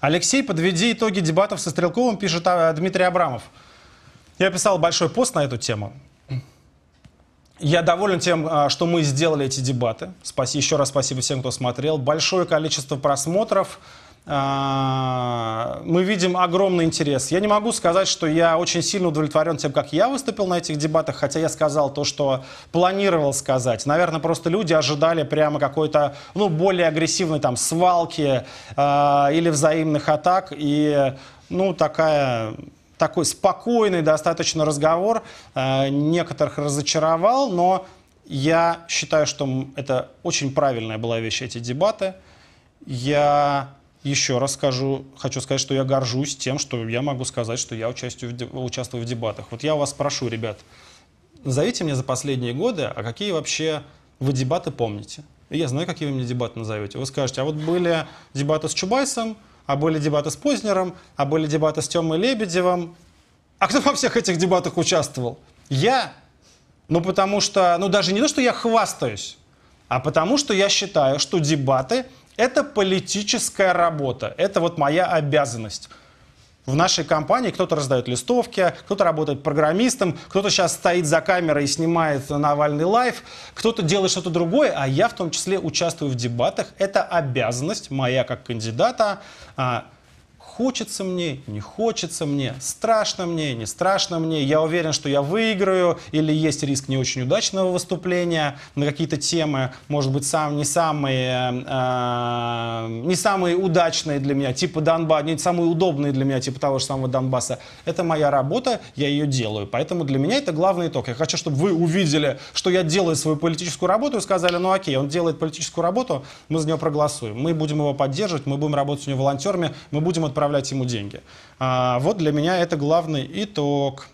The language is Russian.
Алексей, подведи итоги дебатов со Стрелковым, пишет а, Дмитрий Абрамов. Я писал большой пост на эту тему. Я доволен тем, а, что мы сделали эти дебаты. еще раз спасибо всем, кто смотрел. Большое количество просмотров. А, мы видим огромный интерес. Я не могу сказать, что я очень сильно удовлетворен тем, как я выступил на этих дебатах, хотя я сказал то, что планировал сказать. Наверное, просто люди ожидали прямо какой-то, ну, более агрессивной там свалки э, или взаимных атак. И, ну, такая такой спокойный достаточно разговор э, некоторых разочаровал, но я считаю, что это очень правильная была вещь, эти дебаты. Я еще раз скажу, хочу сказать, что я горжусь тем, что я могу сказать, что я участвую в, участвую в дебатах. Вот я вас прошу, ребят, назовите мне за последние годы, а какие вообще вы дебаты помните? И я знаю, какие вы мне дебаты назовете. Вы скажете, а вот были дебаты с Чубайсом, а были дебаты с Познером, а были дебаты с Темой Лебедевым. А кто во всех этих дебатах участвовал? Я. Ну, потому что, ну, даже не то, что я хвастаюсь, а потому что я считаю, что дебаты это политическая работа, это вот моя обязанность. В нашей компании кто-то раздает листовки, кто-то работает программистом, кто-то сейчас стоит за камерой и снимает Навальный лайф, кто-то делает что-то другое, а я в том числе участвую в дебатах. Это обязанность моя как кандидата а, Хочется мне, не хочется мне, страшно мне, не страшно мне, я уверен, что я выиграю, или есть риск не очень удачного выступления на какие-то темы, может быть, сам, не, самые, э, не самые удачные для меня, типа Донбасса, не самые удобные для меня, типа того же самого Донбасса. Это моя работа, я ее делаю. Поэтому для меня это главный итог. Я хочу, чтобы вы увидели, что я делаю свою политическую работу и сказали, ну окей, он делает политическую работу, мы за него проголосуем. Мы будем его поддерживать, мы будем работать с ним волонтерами, мы будем отправлять отправлять ему деньги. А, вот для меня это главный итог.